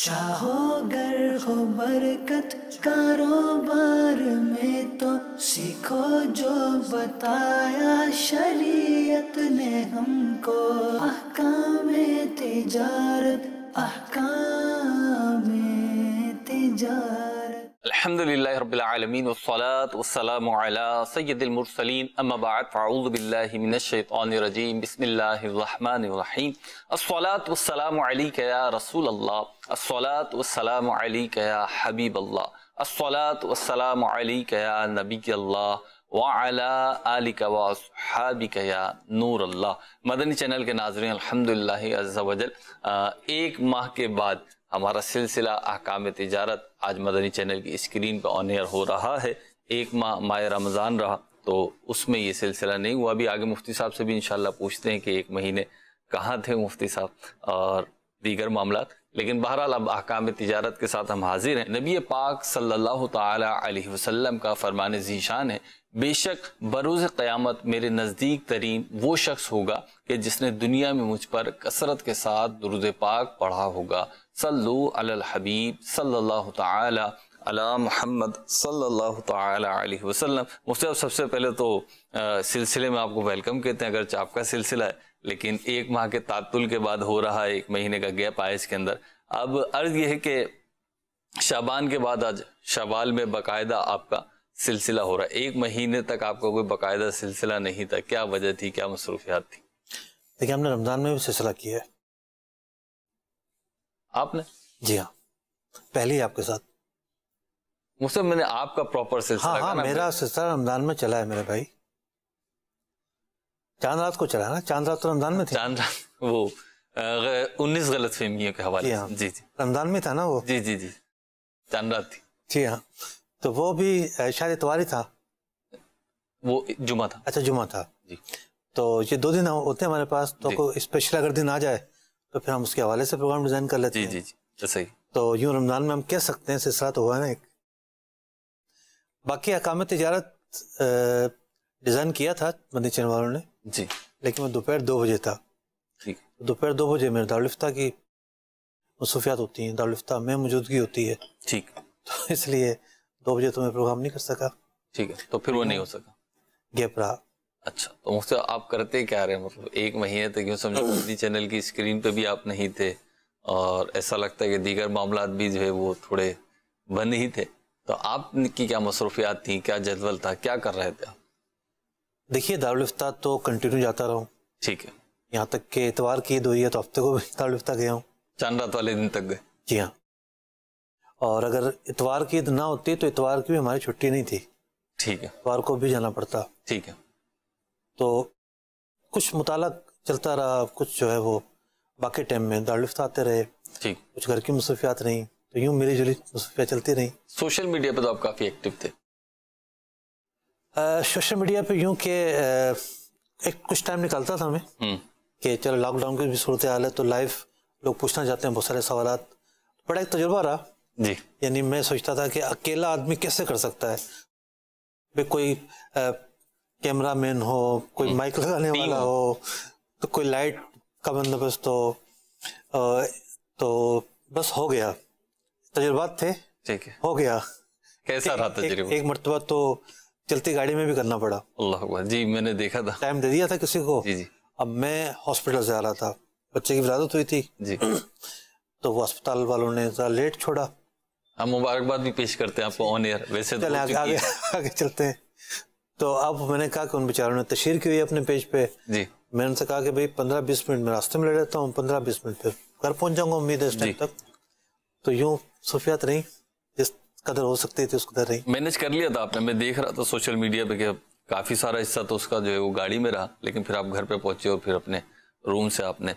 चाहो गर हो बरकत कारोबार में तो सीखो जो बताया शरीयत ने हमको अहकाम तिजारत अहकाम तिजारत अलहमदिल्ला रबालमीन वसलाम सैदमरसलिन अम्बाबातफ़ाउज़बिल्लिनशैतरजीम बसमीम असलात वसलाम रसूल अल्लाह असलात वसलाम क्या हबीब अल्लाह असलात वसलाम क्या नबी अल्लाह वाला नूर अल्लाह मदनी चैनल के नाजरें अलहमदिल्लाजल एक माह के बाद हमारा सिलसिला अहकाम तजारत आज मदनी चैनल की स्क्रीन पर ऑन एयर हो रहा है एक माह माह रमज़ान रहा तो उसमें ये सिलसिला नहीं हुआ अभी आगे मुफ्ती साहब से भी इन पूछते हैं कि एक महीने कहाँ थे मुफ्ती साहब और दीगर मामला लेकिन बहरहाल अब अहकाम तजारत के साथ हम हाजिर हैं नबी पाक सल्लल्लाहु अलैहि वसल्लम का फरमान जीशान है बेशक बरोज़ क़यामत मेरे नज़दीक तरीन वो शख्स होगा कि जिसने दुनिया में मुझ पर कसरत के साथ दुरुज पाक पढ़ा होगा सल्लु अल हबीब सल्लल्लाहु ताला अला मोहम्मद सल्लल्लाहु ताला अलैहि वसल्लम मुझसे अब सबसे पहले तो सिलसिले में आपको वेलकम कहते हैं चाप आपका सिलसिला है लेकिन एक माह के तातुल के बाद हो रहा है एक महीने का गैप आया इसके अंदर अब अर्ज यह है कि शाबान के बाद आज शवाल में बाकायदा आपका सिलसिला हो रहा है एक महीने तक आपका कोई बाकायदा सिलसिला नहीं था क्या वजह थी क्या मसरूफियात थी देखिए हमने रमजान में भी सिलसिला किया है आपने जी हाँ पहले ही आपके साथ मुझसे मैंने आपका प्रॉपर सिलसिला हाँ, हाँ, मेरा सिलसिला रमजान में चला है मेरे भाई चांद रात को चला ना चांद रात तो रमजान में थे चांद रात वो उन्नीस गलत फहमियों के हवाले हाँ। जी जी रमजान में था ना वो जी जी जी चांद रात थी जी हाँ तो वो भी शायद इतवार था वो जुमा था अच्छा जुमा था जी तो ये दो दिन होते हैं हमारे पास तो कोई स्पेशल अगर दिन आ जाए तो फिर हम उसके हवाले से प्रोग्राम डिजाइन कर लेते जी, हैं जी जी तो सही तो यूं रमजान में हम कह सकते हैं सिलसिला तो हुआ ना एक बाकी अकाम तजारत डिज़ाइन किया था मदी चैन वालों ने जी लेकिन वो दोपहर दो बजे था ठीक तो दोपहर दो बजे मेरे दारुलफ्ता की मसूफियात होती हैं दारुलफ्ता में मौजूदगी होती है ठीक तो इसलिए दो बजे तो मैं प्रोग्राम नहीं कर सका ठीक है तो फिर वो नहीं हो सका गैप रहा अच्छा तो मुझसे आप करते क्या रहे मतलब एक महीने तक यूँ समझो हिंदी चैनल की स्क्रीन पर भी आप नहीं थे और ऐसा लगता है कि दीगर मामला भी जो है वो थोड़े बंद ही थे तो आपकी क्या मसरूफियात थी क्या जदवल था क्या कर रहे थे आप देखिए दारुलफ्ता तो कंटिन्यू जाता रहा हूँ ठीक है यहाँ तक के एतवार की दो है तो हफ्ते को भी दारुलफ्ता गया हूँ चांद रात वाले दिन तक गए जी हाँ और अगर इतवार की ईद ना होती तो इतवार की भी हमारी छुट्टी नहीं थी ठीक है इतवार को भी जाना पड़ता ठीक है तो कुछ मुताला चलता रहा कुछ जो है वो बाकी टाइम में दारुलफ्ता आते रहे ठीक कुछ घर की मसरूफियात रही तो यूँ मिली जुली मसरूफियात चलती रही सोशल मीडिया पर तो आप काफ़ी एक्टिव थे सोशल मीडिया पे यूँ के एक कुछ टाइम निकालता था मैं हम्म। कि चलो लॉकडाउन की भी सूरत हाल है तो लाइव लोग पूछना चाहते हैं बहुत सारे सवाल बड़ा एक तजुर्बा रहा जी यानी मैं सोचता था कि अकेला आदमी कैसे कर सकता है भाई कोई कैमरा मैन हो कोई माइक हम्म। लगाने वाला हो तो कोई लाइट का बंदोबस्त हो तो बस हो गया तजुर्बात थे ठीक है हो गया कैसा रहा तजुर्बा एक मरतबा तो चलती गाड़ी में भी करना पड़ा अल्लाह जी मैंने देखा था टाइम दे दिया था किसी को जी जी अब मैं हॉस्पिटल जा रहा था बच्चे की विरादत हुई थी जी तो वो अस्पताल वालों ने जरा लेट छोड़ा हम हाँ, मुबारकबाद भी पेश करते हैं आपको ऑन एयर वैसे तो आगे, आगे आगे चलते हैं तो अब मैंने कहा कि उन बेचारों ने तशहर की हुई अपने पेज पे जी मैंने उनसे कहा कि भाई पंद्रह बीस मिनट में रास्ते में ले लेता हूँ पंद्रह बीस मिनट फिर घर पहुंच जाऊंगा उम्मीद है इस टाइम तक तो यूँ सुफियात नहीं कदर हो सकते थे उस कदर रही मैनेज कर लिया था आपने मैं देख रहा था सोशल मीडिया पे कि काफी सारा हिस्सा तो उसका जो है वो गाड़ी में रहा लेकिन फिर आप घर पे पहुंचे और फिर अपने रूम से आपने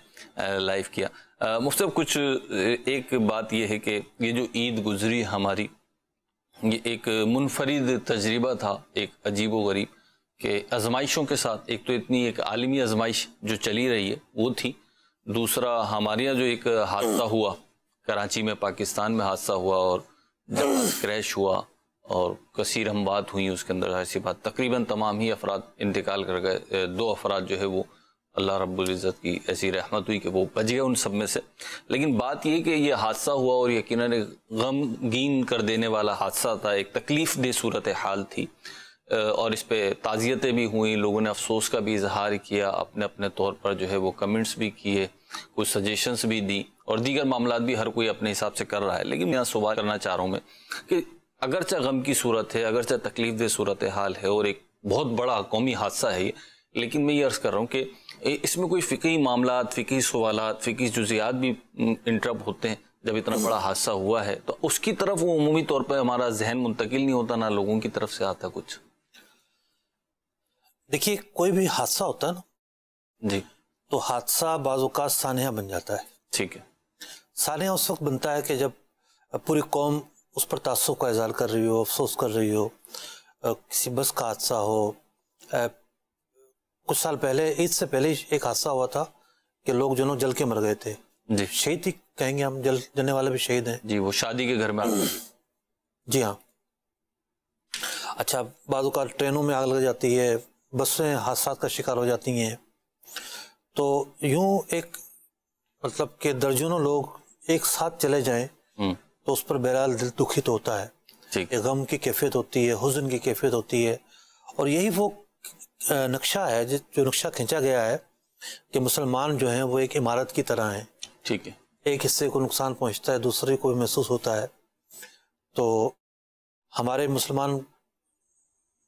लाइव किया मुझसे कुछ एक बात यह है कि ये जो ईद गुजरी हमारी ये एक मुनफरद तजर्बा था एक अजीब वरीब गरीब के आजमाइशों के साथ एक तो इतनी एक आलमी आजमाइश जो चली रही है वो थी दूसरा हमारे यहाँ जो एक हादसा हुआ कराची में पाकिस्तान में हादसा हुआ और क्रैश हुआ और कसीर हम बात हुई उसके अंदर जाहिर सी बात तकरीबन तमाम ही अफराद इंतकाल कर गए दो अफराद जो है वो अल्लाह रब्ज़त की ऐसी रहमत हुई कि वो बच गए उन सब में से लेकिन बात यह कि यह हादसा हुआ और यकीनन गमगीन कर देने वाला हादसा था एक तकलीफ़ दे सूरत हाल थी और इस पर ताज़ियतें भी हुई लोगों ने अफसोस का भी इजहार किया अपने अपने तौर पर जो है वो कमेंट्स भी किए कुछ सजेशंस भी दी और दीगर मामला भी हर कोई अपने हिसाब से कर रहा है लेकिन यहाँ सवाल करना चाह रहा हूँ मैं कि अगरचे गम की सूरत है अगरचे तकलीफ दे सूरत हाल है और एक बहुत बड़ा कौमी हादसा है ये लेकिन मैं ये अर्ज़ कर रहा हूँ कि इसमें कोई फ़िकी मामला फ़िकी सवाल फ़िकी जुजियात भी इंटरप होते हैं जब इतना बड़ा हादसा हुआ है तो उसकी तरफ वो अमूमी तौर पर हमारा जहन मुंतकिल नहीं होता ना लोगों की तरफ से आता कुछ देखिए कोई भी हादसा होता है ना जी तो हादसा बाजुका सानहा बन जाता है ठीक है सानहा उस वक्त बनता है कि जब पूरी कौम उस पर तासुब का इजहार कर रही हो अफसोस कर रही हो किसी बस का हादसा हो कुछ साल पहले ईद से पहले एक हादसा हुआ था कि लोग जो जल के मर गए थे जी शहीद ही कहेंगे हम जल जलने वाले भी शहीद हैं जी वो शादी के घर में जी हाँ अच्छा बाजू का ट्रेनों में आग लग जाती है बसें हादसा का शिकार हो जाती हैं तो यूं एक मतलब के दर्जनों लोग एक साथ चले जाएं हम्म। तो उस पर बहरहाल दिल दुखित तो होता है गम की कैफियत होती है हुजन की कैफियत होती है और यही वो नक्शा है जो नक्शा खींचा गया है कि मुसलमान जो हैं वो एक इमारत की तरह हैं ठीक है एक हिस्से को नुकसान पहुंचता है दूसरे को महसूस होता है तो हमारे मुसलमान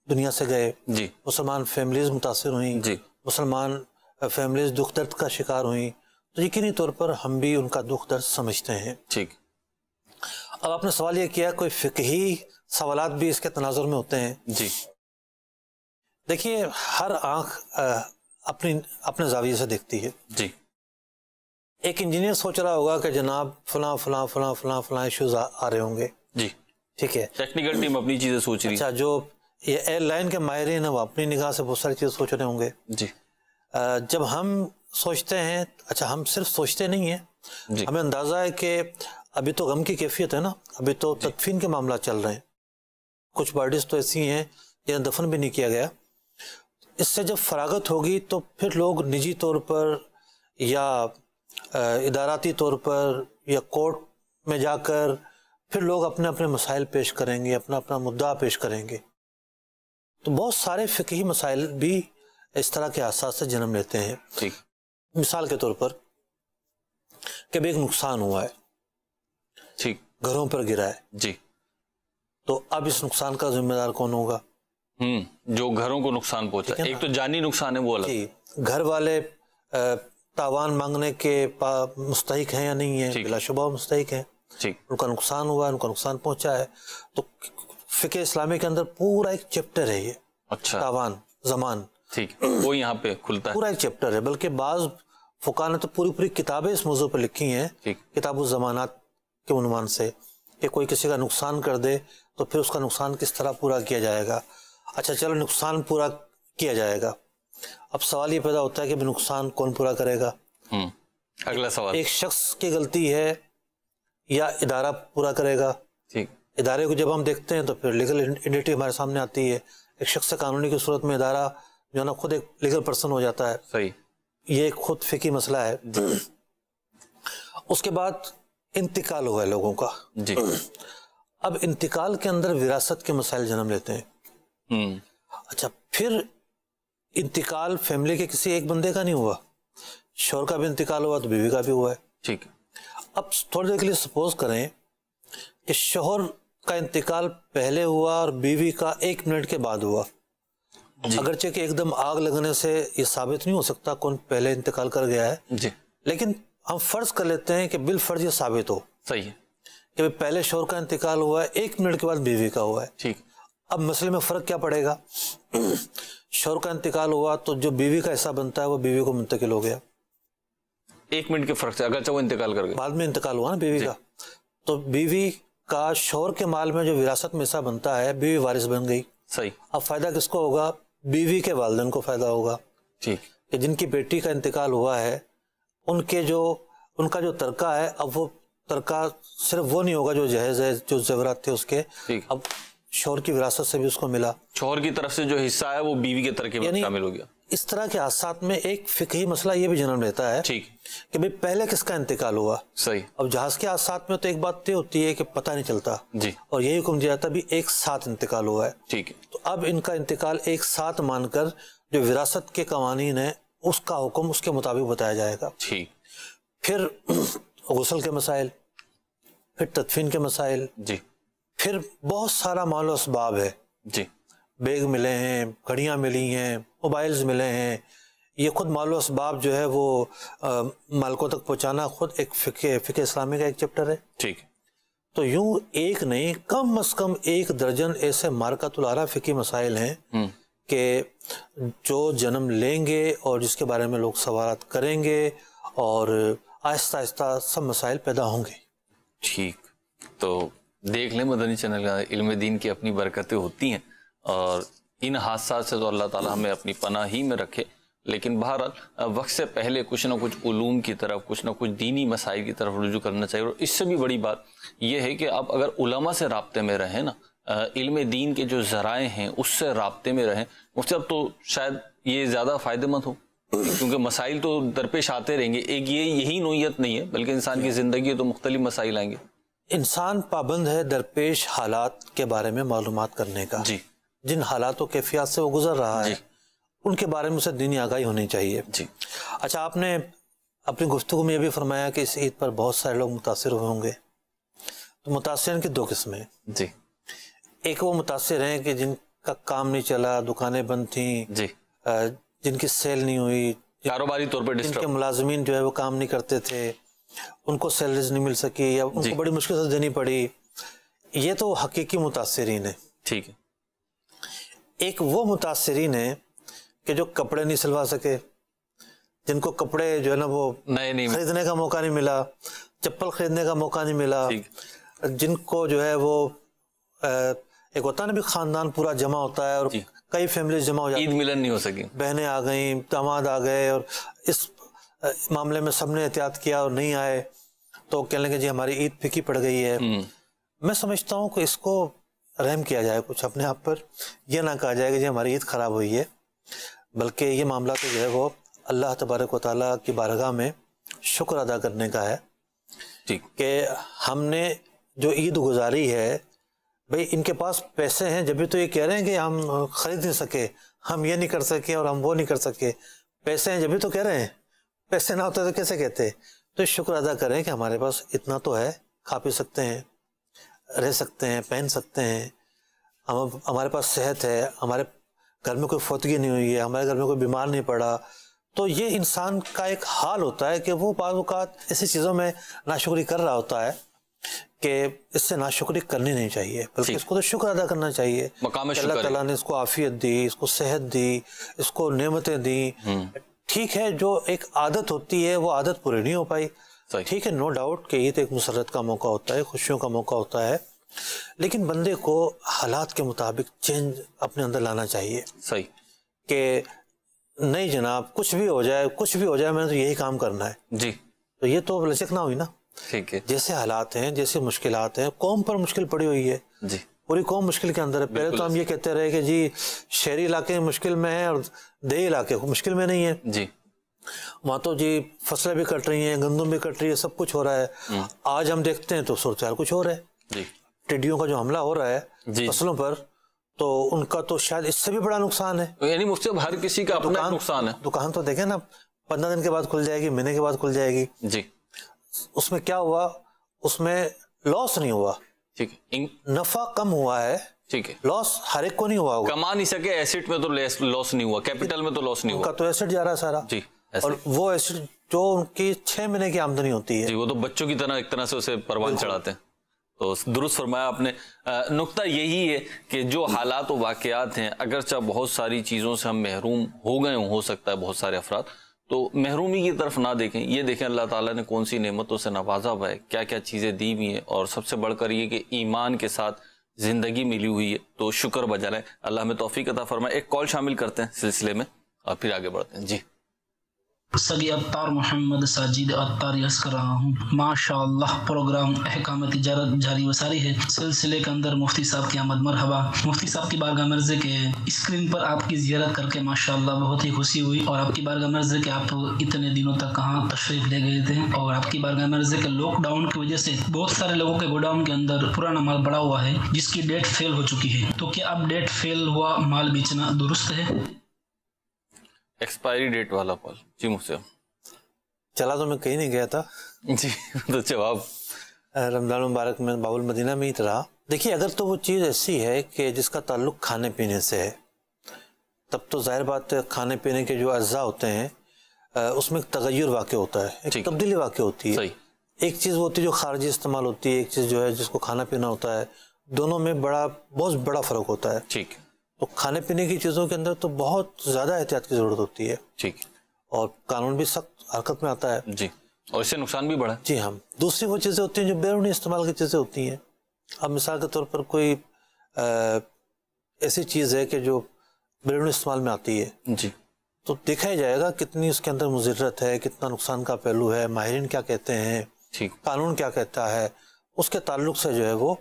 दुनिया से गए जी मुसलमान फैमिलीज मुतासर हुई जी मुसलमान फैमिलीज दुख दर्द का शिकार हुई तो यकीनी तौर पर हम भी उनका दुख दर्द समझते हैं ठीक अब आपने सवाल यह किया कोई फिकही सवाल भी इसके तनाजर में होते हैं जी देखिए हर आंख अपनी अपने जाविये से देखती है जी एक इंजीनियर सोच रहा होगा कि जनाब फला फला फला फला फला इश्यूज आ, आ रहे होंगे जी ठीक है टेक्निकल टीम अपनी चीजें सोच रही अच्छा, है अच्छा जो ये एयरलाइन के माहरीन वो अपनी निगाह से बहुत सारी चीज़ें सोच रहे होंगे जी जब हम सोचते हैं अच्छा हम सिर्फ सोचते नहीं हैं हमें अंदाज़ा है कि अभी तो गम की कैफियत है ना अभी तो तदफीन के मामला चल रहे हैं कुछ बॉडीज़ तो ऐसी हैं जिन्हें दफन भी नहीं किया गया इससे जब फरागत होगी तो फिर लोग निजी तौर पर या इदाराती तौर पर या कोर्ट में जाकर फिर लोग अपने अपने मसाइल पेश करेंगे अपना अपना मुद्दा पेश करेंगे तो बहुत सारे फिकही मसाइल भी इस तरह के हादसात से जन्म लेते हैं ठीक मिसाल के तौर पर कभी एक नुकसान हुआ है ठीक घरों पर गिरा है जी तो अब इस नुकसान का जिम्मेदार कौन होगा हम्म जो घरों को नुकसान पहुंचा एक तो जानी नुकसान है वो अलग घर वाले तावान मांगने के मुस्तक हैं या नहीं है बिलाशुबा मुस्तक हैं उनका नुकसान हुआ उनका नुकसान पहुंचा है तो फिके इस्लामी के अंदर पूरा एक चैप्टर है ये अच्छा तावान जमान ठीक वो यहाँ पे खुलता है पूरा एक चैप्टर है बल्कि बाज फुका ने तो पूरी पूरी किताबें इस मौजू पर लिखी हैं किताब जमानात के उनवान से कि कोई किसी का नुकसान कर दे तो फिर उसका नुकसान किस तरह पूरा किया जाएगा अच्छा चलो नुकसान पूरा किया जाएगा अब सवाल ये पैदा होता है कि नुकसान कौन पूरा करेगा हम्म, अगला सवाल एक शख्स की गलती है या इदारा पूरा करेगा ठीक इदारे को जब हम देखते हैं तो फिर लीगल इंडिटी हमारे सामने आती है एक शख्स कानूनी की सूरत में इदारा जो ना खुद एक लीगल पर्सन हो जाता है सही ये खुद फिकी मसला है उसके बाद इंतकाल हुआ है लोगों का जी अब इंतकाल के अंदर विरासत के मसाइल जन्म लेते हैं हम्म। अच्छा फिर इंतकाल फैमिली के किसी एक बंदे का नहीं हुआ शोर का भी इंतकाल हुआ तो बीवी का भी हुआ है ठीक अब थोड़ी देर के लिए सपोज करें कि शोहर का इंतकाल पहले हुआ और बीवी का एक मिनट के बाद हुआ अगरचे कि एकदम आग लगने से ये साबित नहीं हो सकता कौन पहले इंतकाल कर गया है जी लेकिन हम फर्ज कर लेते हैं कि बिल फर्ज ये साबित हो सही है कि पहले शोर का इंतकाल हुआ है एक मिनट के बाद बीवी का हुआ है ठीक अब मसले में फर्क क्या पड़ेगा शोर का इंतकाल हुआ तो जो बीवी का हिस्सा बनता है वो बीवी को मुंतकिल हो गया एक मिनट के फर्क से अगर वो इंतकाल कर गया बाद में इंतकाल हुआ ना बीवी का तो बीवी का शोर के माल में जो विरासत में हिस्सा बनता है बीवी वारिस बन गई सही अब फायदा किसको होगा बीवी के वालदेन को फायदा होगा ठीक कि जिनकी बेटी का इंतकाल हुआ है उनके जो उनका जो तरका है अब वो तरका सिर्फ वो नहीं होगा जो जहेज है जो जेवरात थे उसके अब शोर की विरासत से भी उसको मिला शोर की तरफ से जो हिस्सा है वो बीवी के तरके में शामिल हो गया इस तरह के हादसा में एक फिकही मसला ये भी जन्म लेता है ठीक कि भाई पहले किसका इंतकाल हुआ सही अब जहाज के हादसा में तो एक बात तय होती है कि पता नहीं चलता जी और यही हुक्म दिया जाता है एक साथ इंतकाल हुआ है ठीक है तो अब इनका इंतकाल एक साथ मानकर जो विरासत के कवानीन है उसका हुक्म उसके मुताबिक बताया जाएगा ठीक फिर गसल के मसाइल फिर तदफीन के मसाइल जी फिर बहुत सारा मालो इसबाब है जी बैग मिले हैं घड़ियाँ मिली हैं मोबाइल्स मिले हैं ये खुद माल इसबाब जो है वो आ, मालकों तक पहुँचाना खुद एक फ़िके फ़िक इस्लामी का एक चैप्टर है ठीक है तो यूं एक नहीं कम अज कम एक दर्जन ऐसे मारकतुलारा फ़िकी मसाइल हैं हम्म। कि जो जन्म लेंगे और जिसके बारे में लोग सवाल करेंगे और आहिस्ता आहिस्ता सब मसाइल पैदा होंगे ठीक तो देख लें मदनी चैनल का इल्म दीन की अपनी बरकतें होती हैं और इन हादसा से तो अल्लाह ताला हमें अपनी पनाह ही में रखे लेकिन बहरहाल वक्त से पहले कुछ ना कुछ ूम की तरफ कुछ ना कुछ दीनी मसाइल की तरफ रुजू करना चाहिए और इससे भी बड़ी बात यह है कि आप अगर उलमा से रबते में रहें ना इल्म दीन के जो ज़राए हैं उससे रबते में रहें उससे अब तो शायद ये ज़्यादा फ़ायदेमंद हो क्योंकि मसाइल तो दरपेश आते रहेंगे एक ये यही नोयत नहीं है बल्कि इंसान की ज़िंदगी तो मुख्तलि मसाइल आएंगे इंसान पाबंद है दरपेश हालात के बारे में मालूम करने का जी जिन हालात और कैफियात से वो गुजर रहा है उनके बारे में उसे दीनी आगाही होनी चाहिए जी अच्छा आपने अपनी गुफ्तु में यह भी फरमाया कि इस ईद पर बहुत सारे लोग मुतासर हुए होंगे तो मुतासर की दो किस्में जी एक वो मुतासर हैं कि जिनका काम नहीं चला दुकानें बंद थी जी जिनकी सेल नहीं हुई कारोबारी तौर पर जिनके मुलाजमीन जो है वो काम नहीं करते थे उनको सैलरीज नहीं मिल सकी या उनको बड़ी मुश्किल से देनी पड़ी ये तो हकीकी मुतासरीन है ठीक है एक वो मुतासरीन है कि जो कपड़े नहीं सिलवा सके जिनको कपड़े जो है ना वो नए नहीं खरीदने का मौका नहीं मिला चप्पल खरीदने का मौका नहीं मिला जिनको जो है वो एक होता ना भी खानदान पूरा जमा होता है और कई फैमिली जमा हो जाती ईद मिलन नहीं हो सकी बहनें आ गई दामाद आ गए और इस मामले में सबने एहतियात किया और नहीं आए तो कह लेंगे जी हमारी ईद फीकी पड़ गई है हम्म। मैं समझता हूँ कि इसको रहम किया जाए कुछ अपने आप पर यह ना कहा जाए कि जी हमारी ईद ख़राब हुई है बल्कि ये मामला तो जो है वो अल्लाह तबारक व ताली की बारगाह में शुक्र अदा करने का है ठीक कि हमने जो ईद गुजारी है भाई इनके पास पैसे हैं जब भी तो ये कह रहे हैं कि हम ख़रीद नहीं सके हम ये नहीं कर सके और हम वो नहीं कर सके पैसे हैं जब भी तो कह रहे हैं पैसे ना होते तो कैसे कहते तो शुक्र अदा करें कि हमारे पास इतना तो है खा पी सकते हैं रह सकते हैं पहन सकते हैं हम हमारे पास सेहत है हमारे घर में कोई फौतगी नहीं हुई है हमारे घर में कोई बीमार नहीं पड़ा तो ये इंसान का एक हाल होता है कि वो बाज़ात ऐसी चीज़ों में नाशुक्री कर रहा होता है कि इससे नाशुक्री करनी नहीं चाहिए बल्कि इसको तो शुक्र अदा करना चाहिए अल्लाह तला ने इसको आफियत दी इसको सेहत दी इसको नियमतें दी हम्म। ठीक है जो एक आदत होती है वो आदत पूरी नहीं हो पाई तो ठीक है नो डाउट कि ईद तो एक मुसरत का मौका होता है खुशियों का मौका होता है लेकिन बंदे को हालात के मुताबिक चेंज अपने अंदर लाना चाहिए सही कि नहीं जनाब कुछ भी हो जाए कुछ भी हो जाए मैंने तो यही काम करना है जी तो ये तो लचक ना हुई ना ठीक है जैसे हालात हैं जैसे मुश्किल हैं कौम पर मुश्किल पड़ी हुई है जी पूरी कौम मुश्किल के अंदर है पहले तो हम ये कहते रहे कि जी शहरी इलाके मुश्किल में है और देही इलाके मुश्किल में नहीं है जी वहाँ तो जी फसलें भी कट रही हैं गंदम भी कट रही है सब कुछ हो रहा है हम्म। आज हम देखते हैं तो सूरत कुछ हो रहा है टिड्डियों का जो हमला हो रहा है फसलों पर तो उनका तो शायद इससे भी बड़ा नुकसान है तो यानी हर किसी का अपना नुकसान है दुकान तो देखे ना पंद्रह दिन के बाद खुल जाएगी महीने के बाद खुल जाएगी जी उसमें क्या हुआ उसमें लॉस नहीं हुआ ठीक है नफा कम हुआ है ठीक है लॉस हर एक को नहीं हुआ कमा नहीं सके एसेट में तो लॉस नहीं हुआ कैपिटल में तो लॉस नहीं हुआ तो एसेट जा रहा है सारा जी और वो एसिड जो उनकी छह महीने की आमदनी होती है जी वो तो बच्चों की तरह एक तरह से उसे परवान चढ़ाते हैं तो दुरुस्त फरमाया आपने नुकता यही है कि जो हालात तो वाकयात हैं अगरचा बहुत सारी चीज़ों से हम महरूम हो गए हो सकता है बहुत सारे अफराद तो महरूमी की तरफ ना देखें ये देखें अल्लाह ताला ने कौन सी नेमतों से नवाजा हुआ है क्या क्या चीज़ें दी हुई हैं और सबसे बढ़कर ये कि ईमान के साथ ज़िंदगी मिली हुई है तो शुक्र बजा रहे अल्लाह में तोफ़ी कता फरमाए एक कॉल शामिल करते हैं सिलसिले में और फिर आगे बढ़ते हैं जी सगी अतार मोहम्मद साजिद अतार यस कर रहा हूँ माशा प्रोग्राम अहकाम तजारत जारी वसारी है सिलसिले के अंदर मुफ्ती साहब की आमद मरहबा मुफ्ती साहब की बारगाह मर्जे के स्क्रीन पर आपकी जियारत करके माशा बहुत ही खुशी हुई और आपकी बारगाह मर्जे के आप इतने दिनों तक कहाँ तशरीफ ले गए थे और आपकी बारगाह मर्जे के लॉकडाउन की वजह से बहुत सारे लोगों के गोडाउन के अंदर पुराना माल बड़ा हुआ है जिसकी डेट फेल हो चुकी है तो क्या अब डेट फेल हुआ माल बेचना दुरुस्त है एक्सपायरी डेट वाला कॉल जी मुझसे चला तो मैं कहीं नहीं गया था जी तो जवाब रमजान मुबारक में बाबुल मदीना में ही रहा देखिए अगर तो वो चीज़ ऐसी है कि जिसका ताल्लुक खाने पीने से है तब तो ज़ाहिर बात है खाने पीने के जो अज्जा होते हैं उसमें एक तगैर वाक़ होता है एक तब्दीली वाक़ होती है एक चीज़ वो होती है जो खारजी इस्तेमाल होती है एक चीज़ जो है जिसको खाना पीना होता है दोनों में बड़ा बहुत बड़ा फ़र्क होता है ठीक और खाने पीने की चीज़ों के अंदर तो बहुत ज़्यादा एहतियात की ज़रूरत होती है ठीक और कानून भी सख्त हरकत में आता है जी और इससे नुकसान भी बढ़ा जी हाँ दूसरी वो चीज़ें होती हैं जो बैरूनी इस्तेमाल की चीज़ें होती हैं अब मिसाल के तौर पर कोई ऐसी चीज़ है कि जो बैरूनी इस्तेमाल में आती है जी तो देखा ही जाएगा कितनी उसके अंदर मुजरत है कितना नुकसान का पहलू है माहरीन क्या कहते हैं ठीक कानून क्या कहता है उसके ताल्लुक से जो है वो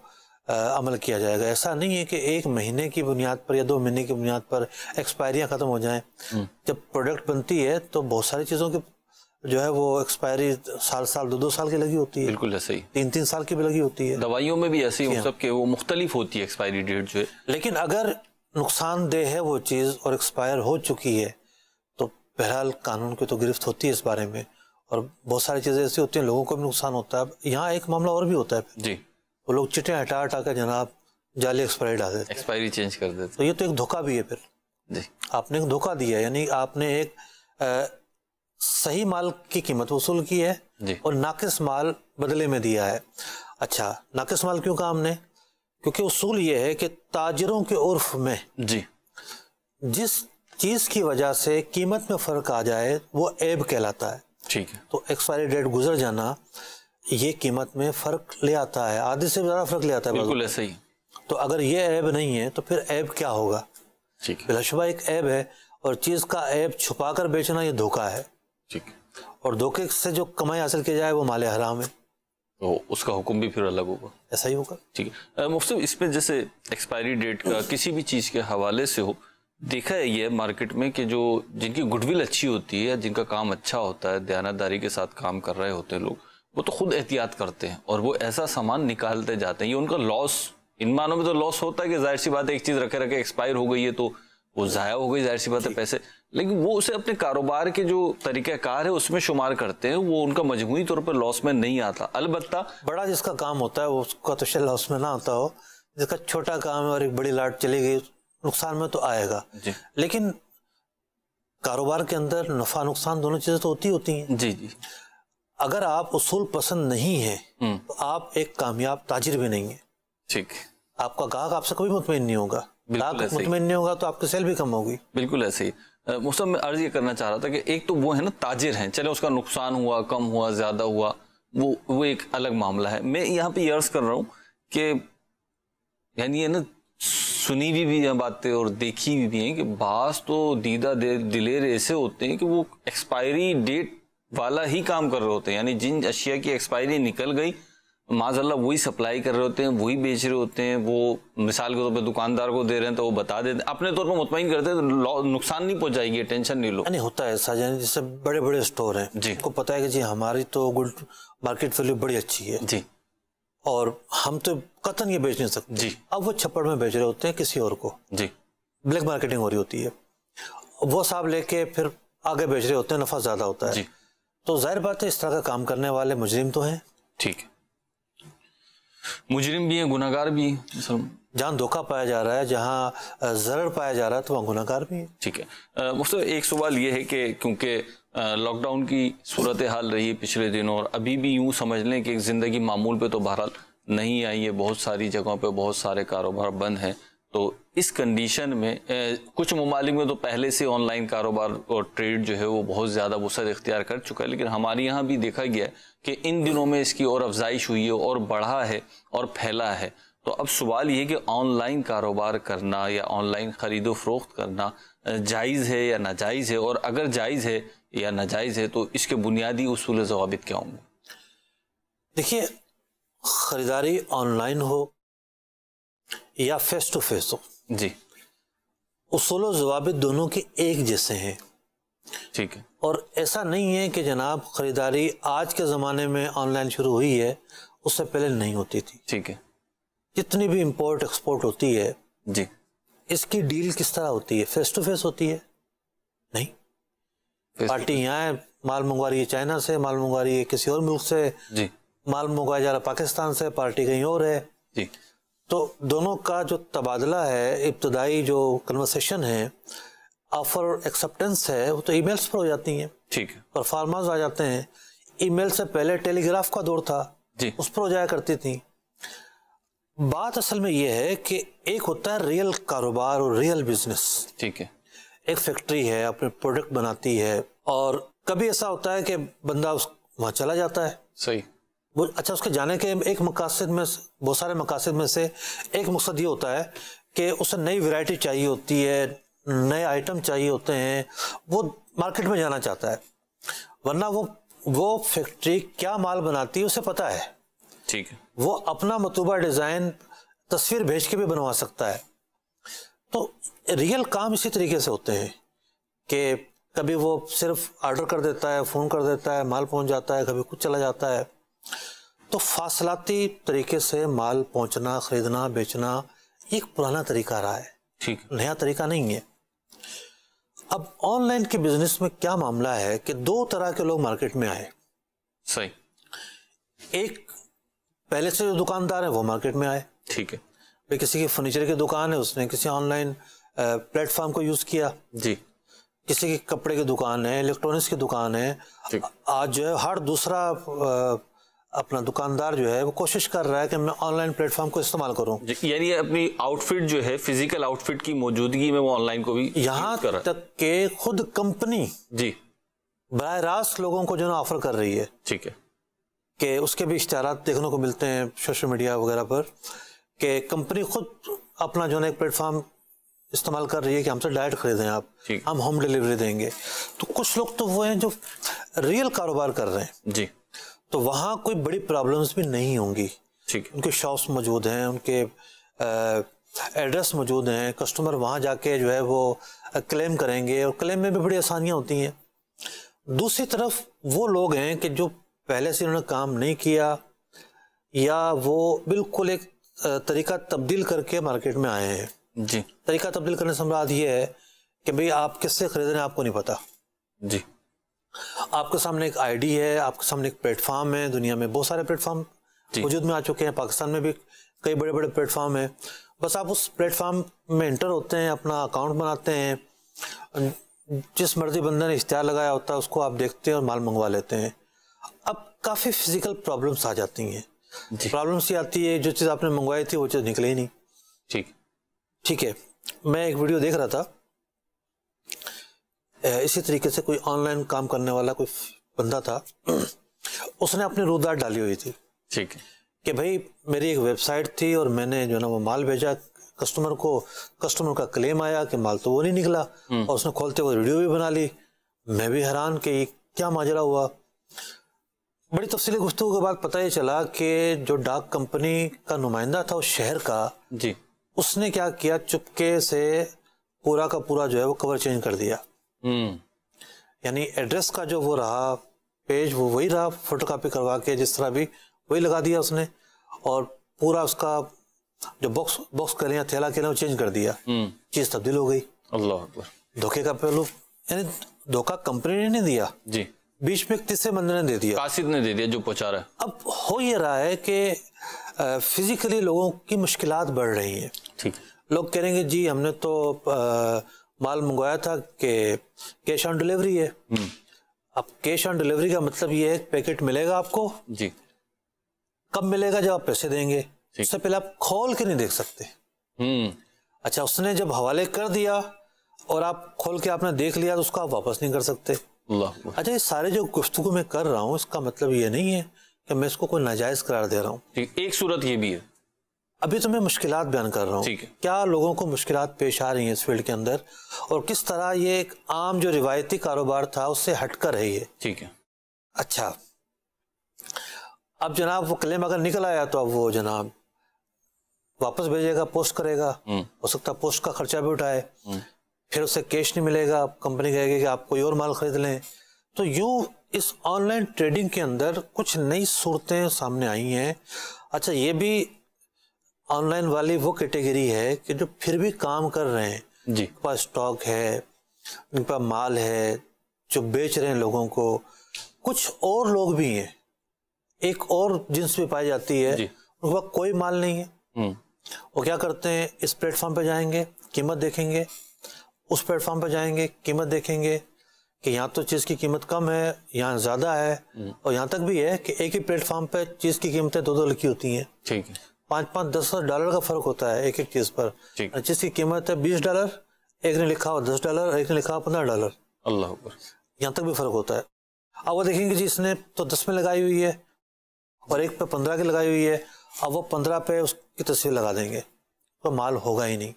अमल किया जाएगा ऐसा नहीं है कि एक महीने की बुनियाद पर या दो महीने की बुनियाद पर एक्सपायरियाँ ख़त्म हो जाएं हम्म। जब प्रोडक्ट बनती है तो बहुत सारी चीज़ों की जो है वो एक्सपायरी साल साल दो दो साल की लगी होती है बिल्कुल ऐसे ही तीन तीन साल की भी लगी होती है दवाइयों में भी ऐसी हाँ। सब के वो मुख्तलिफ होती है एक्सपायरी डेट जो है लेकिन अगर नुकसानदेह है वो चीज़ और एक्सपायर हो चुकी है तो बहरहाल कानून की तो गिरफ्त होती है इस बारे में और बहुत सारी चीज़ें ऐसी होती हैं लोगों को भी नुकसान होता है यहाँ एक मामला और भी होता है जी वो लोग चिटे हटा हटा कर जनाब जाली एक्सपायरी डाल देते एक्सपायरी चेंज कर देते तो ये तो एक धोखा भी है फिर जी आपने एक धोखा दिया यानी आपने एक आ, सही माल की कीमत वसूल की है जी। और नाकिस माल बदले में दिया है अच्छा नाकिस माल क्यों कहा हमने क्योंकि उसूल ये है कि ताजरों के उर्फ में जी जिस चीज की वजह से कीमत में फर्क आ जाए वो ऐब कहलाता है ठीक है तो एक्सपायरी डेट गुजर जाना ये कीमत में फ़र्क ले आता है आधे से ज़्यादा फ़र्क ले आता है बिल्कुल ऐसे ही तो अगर ये ऐब नहीं है तो फिर ऐब क्या होगा ठीक बिलाशुबा एक ऐब है और चीज़ का ऐब छुपा कर बेचना यह धोखा है ठीक और धोखे से जो कमाई हासिल किया जाए वो माले हराम है तो उसका हुक्म भी फिर अलग होगा ऐसा ही होगा ठीक है मुफ्त इसमें जैसे एक्सपायरी डेट का किसी भी चीज़ के हवाले से हो देखा है ये मार्केट में कि जो जिनकी गुडविल अच्छी होती है जिनका काम अच्छा होता है दयानादारी के साथ काम कर रहे होते हैं लोग वो तो खुद एहतियात करते हैं और वो ऐसा सामान निकालते जाते हैं ये उनका लॉस इन मानों में तो लॉस होता है कि जाहिर सी बात है एक चीज रखे रखे एक्सपायर हो गई है तो वो ज़ाया हो गई जाहिर सी बात है पैसे लेकिन वो उसे अपने कारोबार के जो तरीक़ाकार है उसमें शुमार करते हैं वो उनका मजमूरी तौर पर लॉस में नहीं आता अलबत् बड़ा जिसका काम होता है उसका तो शायद लॉस में ना आता हो जिसका छोटा काम है और एक बड़ी लाट चली गई नुकसान में तो आएगा लेकिन कारोबार के अंदर नफा नुकसान दोनों चीज़ें तो होती होती हैं जी जी अगर आप उसूल पसंद नहीं है हम्म। तो आप एक कामयाब ताजिर भी नहीं है ठीक आपका ग्राहक आपसे कभी मुतमिन नहीं होगा ग्राहक मुतमिन नहीं होगा तो आपकी सेल भी कम होगी बिल्कुल ऐसे ही मुस्तम मैं अर्ज ये करना चाह रहा था कि एक तो वो है ना ताजिर है चले उसका नुकसान हुआ कम हुआ ज्यादा हुआ वो वो एक अलग मामला है मैं यहाँ पे अर्ज कर रहा हूँ कि यानी ये ना सुनी भी भी बातें और देखी भी, भी हैं कि बास तो दीदा दिलेर ऐसे होते हैं कि वो एक्सपायरी डेट वाला ही काम कर रहे होते हैं यानी जिन अशिया की एक्सपायरी निकल गई माजल्ला वही सप्लाई कर रहे होते हैं वही बेच रहे होते हैं वो मिसाल के तौर तो पर दुकानदार को दे रहे हैं तो वो बता देते अपने तौर पर मुतमिन करते हैं तो नुकसान नहीं पहुंचाएगी टेंशन नहीं लो नहीं होता है ऐसा यानी जैसे बड़े बड़े स्टोर हैं जी को पता है कि जी हमारी तो गुड मार्केट वैल्यू बड़ी अच्छी है जी और हम तो कतन ये बेच नहीं सकते जी अब वो छप्पड़ में बेच रहे होते हैं किसी और को जी ब्लैक मार्केटिंग हो रही होती है वो साहब लेके फिर आगे बेच रहे होते हैं नफा ज्यादा होता है जी तो जाहिर बात है इस तरह का काम करने वाले मुजरिम तो हैं ठीक है मुजरिम भी हैं गुनागार भी हैं जहाँ धोखा पाया जा रहा है जहाँ जरर पाया जा रहा है तो वहाँ गुनागार भी है ठीक है मुझसे एक सवाल ये है कि क्योंकि लॉकडाउन की सूरत हाल रही है पिछले दिनों और अभी भी यूँ समझ लें कि ज़िंदगी मामूल पे तो बहरहाल नहीं आई है बहुत सारी जगहों पे बहुत सारे कारोबार बंद हैं तो इस कंडीशन में ए, कुछ ममालिक में तो पहले से ऑनलाइन कारोबार और ट्रेड जो है वो बहुत ज़्यादा वसत इख्तियार कर चुका है लेकिन हमारे यहाँ भी देखा गया है कि इन दिनों में इसकी और अफजाइश हुई है और बढ़ा है और फैला है तो अब सवाल ये कि ऑनलाइन कारोबार करना या ऑनलाइन ख़रीदो फरोख्त करना जायज़ है या नाजायज़ है और अगर जायज़ है या नाजायज़ है तो इसके बुनियादी असूल जवाब क्या होंगे देखिए ख़रीदारी ऑनलाइन हो या फेस टू फेस हो जी उसूल जवाब दोनों के एक जैसे हैं ठीक है और ऐसा नहीं है कि जनाब खरीदारी आज के ज़माने में ऑनलाइन शुरू हुई है उससे पहले नहीं होती थी ठीक है जितनी भी इम्पोर्ट एक्सपोर्ट होती है जी इसकी डील किस तरह होती है फेस टू फेस होती है नहीं पार्टी यहाँ है माल मंगवा रही है चाइना से माल मंगवा रही है किसी और मुल्क से जी माल मंगवाया जा रहा पाकिस्तान से पार्टी कहीं और है जी तो दोनों का जो तबादला है इब्तदाई जो कन्वर्सेशन है ऑफर एक्सेप्टेंस है वो तो ईमेल्स पर हो जाती हैं ठीक है और फार्मर्स आ जाते हैं ईमेल से पहले टेलीग्राफ का दौर था जी उस पर हो जाया करती थी बात असल में यह है कि एक होता है रियल कारोबार और रियल बिजनेस ठीक है एक फैक्ट्री है अपने प्रोडक्ट बनाती है और कभी ऐसा होता है कि बंदा वहां चला जाता है सही वो अच्छा उसके जाने के एक मकासद में बहुत सारे मकासद में से एक मकसद ये होता है कि उसे नई वैरायटी चाहिए होती है नए आइटम चाहिए होते हैं वो मार्केट में जाना चाहता है वरना वो वो फैक्ट्री क्या माल बनाती है उसे पता है ठीक है वो अपना मतूबा डिज़ाइन तस्वीर भेज के भी बनवा सकता है तो रियल काम इसी तरीके से होते हैं कि कभी वो सिर्फ ऑर्डर कर देता है फ़ोन कर देता है माल पहुंच जाता है कभी कुछ चला जाता है तो फासलाती तरीके से माल पहुंचना खरीदना बेचना एक पुराना तरीका रहा है ठीक नया तरीका नहीं है अब ऑनलाइन के बिजनेस में क्या मामला है कि दो तरह के लोग मार्केट में आए सही एक पहले से जो दुकानदार है वो मार्केट में आए ठीक है भाई किसी की फर्नीचर की दुकान है उसने किसी ऑनलाइन प्लेटफॉर्म को यूज किया जी किसी की कपड़े की दुकान है इलेक्ट्रॉनिक्स की दुकान है आज जो है हर दूसरा अपना दुकानदार जो है वो कोशिश कर रहा है कि मैं ऑनलाइन प्लेटफॉर्म को इस्तेमाल करूं यानी अपनी आउटफिट जो है फिजिकल आउटफिट की मौजूदगी में वो ऑनलाइन को भी यहाँ तक के खुद कंपनी जी बरह रास्त लोगों को जो ना ऑफर कर रही है ठीक है कि उसके भी इश्तार देखने को मिलते हैं सोशल मीडिया वगैरह पर कि कंपनी खुद अपना जो है एक प्लेटफॉर्म इस्तेमाल कर रही है कि हमसे डायरेक्ट खरीदें आप हम होम डिलीवरी देंगे तो कुछ लोग तो वो हैं जो रियल कारोबार कर रहे हैं जी तो वहाँ कोई बड़ी प्रॉब्लम्स भी नहीं होंगी ठीक उनके शॉप्स मौजूद हैं उनके एड्रेस मौजूद हैं कस्टमर वहाँ जाके जो है वो क्लेम करेंगे और क्लेम में भी बड़ी आसानियाँ होती हैं दूसरी तरफ वो लोग हैं कि जो पहले से उन्होंने काम नहीं किया या वो बिल्कुल एक तरीका तब्दील करके मार्केट में आए हैं जी तरीका तब्दील करने से मराद ये है कि भाई आप किससे खरीद रहे हैं आपको नहीं पता जी आपके सामने एक आईडी है आपके सामने एक प्लेटफॉर्म है दुनिया में बहुत सारे प्लेटफॉर्म वजूद में आ चुके हैं पाकिस्तान में भी कई बड़े बड़े प्लेटफॉर्म हैं बस आप उस प्लेटफॉर्म में इंटर होते हैं अपना अकाउंट बनाते हैं जिस मर्जी बंदे ने इश्तहार लगाया होता है उसको आप देखते हैं और माल मंगवा लेते हैं अब काफ़ी फिजिकल प्रॉब्लम्स आ जाती हैं प्रॉब्लम्स ये आती है जो चीज़ आपने मंगवाई थी वो चीज़ निकले ही नहीं ठीक ठीक है मैं एक वीडियो देख रहा था इसी तरीके से कोई ऑनलाइन काम करने वाला कोई बंदा था उसने अपनी रोजदार डाली हुई थी ठीक है कि भाई मेरी एक वेबसाइट थी और मैंने जो ना वो माल भेजा कस्टमर को कस्टमर का क्लेम आया कि माल तो वो नहीं निकला हम्म। और उसने खोलते हुए वीडियो भी बना ली मैं भी हैरान कि क्या माजरा हुआ बड़ी तफसी गुफ्तु के बाद पता ये चला कि जो डाक कंपनी का नुमाइंदा था उस शहर का जी उसने क्या किया चुपके से पूरा का पूरा जो है वो कवर चेंज कर दिया हम्म। यानी एड्रेस का जो वो रहा पेज वो वही रहा फोटो कापी करवा के जिस तरह भी वही लगा दिया उसने और पूरा उसका जो बॉक्स बॉक्स कह लिया थैला कह लें चेंज कर दिया हम्म। चीज तब्दील हो गई अल्लाह अकबर धोखे का पहलू यानी धोखा कंपनी ने नहीं दिया जी बीच में तीसरे बंदे ने दे दिया कासिद ने दे दिया जो पहुंचा रहा है अब हो ये रहा है कि फिजिकली लोगों की मुश्किलात बढ़ रही है ठीक लोग कह रहे हैं जी हमने तो आ, माल मंगवाया था कि कैश ऑन डिलीवरी है हम्म। अब कैश ऑन डिलीवरी का मतलब ये है पैकेट मिलेगा आपको जी कब मिलेगा जब आप पैसे देंगे उससे पहले आप खोल के नहीं देख सकते हम्म। अच्छा उसने जब हवाले कर दिया और आप खोल के आपने देख लिया तो उसका आप वापस नहीं कर सकते अच्छा ये सारे जो गुफ्तु मैं कर रहा हूँ इसका मतलब ये नहीं है कि मैं इसको कोई नाजायज करार दे रहा हूँ एक सूरत ये भी है अभी तो मैं मुश्किल बयान कर रहा हूँ क्या लोगों को मुश्किल पेश आ रही हैं इस फील्ड के अंदर और किस तरह ये एक आम जो रिवायती कारोबार था उससे हटकर है ये ठीक है अच्छा अब जनाब वो क्लेम अगर निकल आया तो अब वो जनाब वापस भेजेगा पोस्ट करेगा हम्म। हो सकता पोस्ट का खर्चा भी उठाए हम्म। फिर उसे कैश नहीं मिलेगा कंपनी कहेगी कि आप कोई और माल खरीद लें तो यूं इस ऑनलाइन ट्रेडिंग के अंदर कुछ नई सूरतें सामने आई हैं अच्छा ये भी ऑनलाइन वाली वो कैटेगरी है कि जो फिर भी काम कर रहे हैं जी उनके पास स्टॉक है उनके पास माल है जो बेच रहे हैं लोगों को कुछ और लोग भी हैं एक और जिन्स भी पाई जाती है उनके पास कोई माल नहीं है हम्म। वो क्या करते हैं इस प्लेटफॉर्म पर जाएंगे कीमत देखेंगे उस प्लेटफॉर्म पर जाएंगे कीमत देखेंगे कि यहाँ तो चीज़ की कीमत कम है यहाँ ज़्यादा है हम्म। और यहाँ तक भी है कि एक ही प्लेटफॉर्म पर चीज़ की कीमतें दो दो लिखी होती हैं ठीक है पाँच पाँच दस डॉलर का फर्क होता है एक एक चीज पर जिसकी कीमत है बीस डॉलर एक ने लिखा हुआ दस डॉलर एक ने लिखा हुआ पंद्रह डॉलर अल्लाह यहाँ तक भी फर्क होता है अब वो देखेंगे जी इसने तो दस में लगाई हुई है और एक पे पंद्रह की लगाई हुई है अब वो पंद्रह पे उसकी तस्वीर लगा देंगे तो माल होगा ही नहीं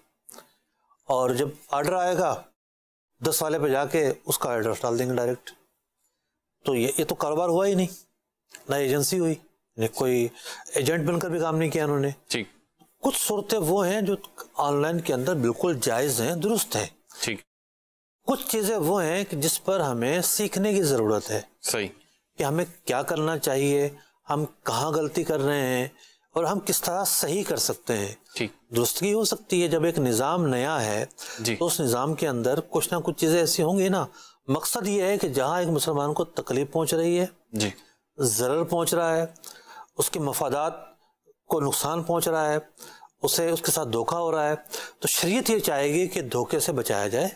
और जब आर्डर आएगा दस वाले पे जाके उसका एड्रेस डाल देंगे डायरेक्ट तो ये ये तो कारोबार हुआ ही नहीं ना एजेंसी हुई कोई एजेंट बनकर भी काम नहीं किया उन्होंने ठीक कुछ सूरतें वो हैं जो ऑनलाइन के अंदर बिल्कुल जायज़ हैं दुरुस्त हैं ठीक कुछ चीज़ें वो हैं कि जिस पर हमें सीखने की ज़रूरत है सही कि हमें क्या करना चाहिए हम कहाँ गलती कर रहे हैं और हम किस तरह सही कर सकते हैं ठीक दुरुस्तगी हो सकती है जब एक निज़ाम नया है तो उस निज़ाम के अंदर कुछ ना कुछ चीज़ें ऐसी होंगी ना मकसद ये है कि जहाँ एक मुसलमान को तकलीफ पहुंच रही है जी ज़रूर पहुंच रहा है उसके मफादात को नुकसान पहुंच रहा है उसे उसके साथ धोखा हो रहा है तो शरीयत ये चाहेगी कि धोखे से बचाया जाए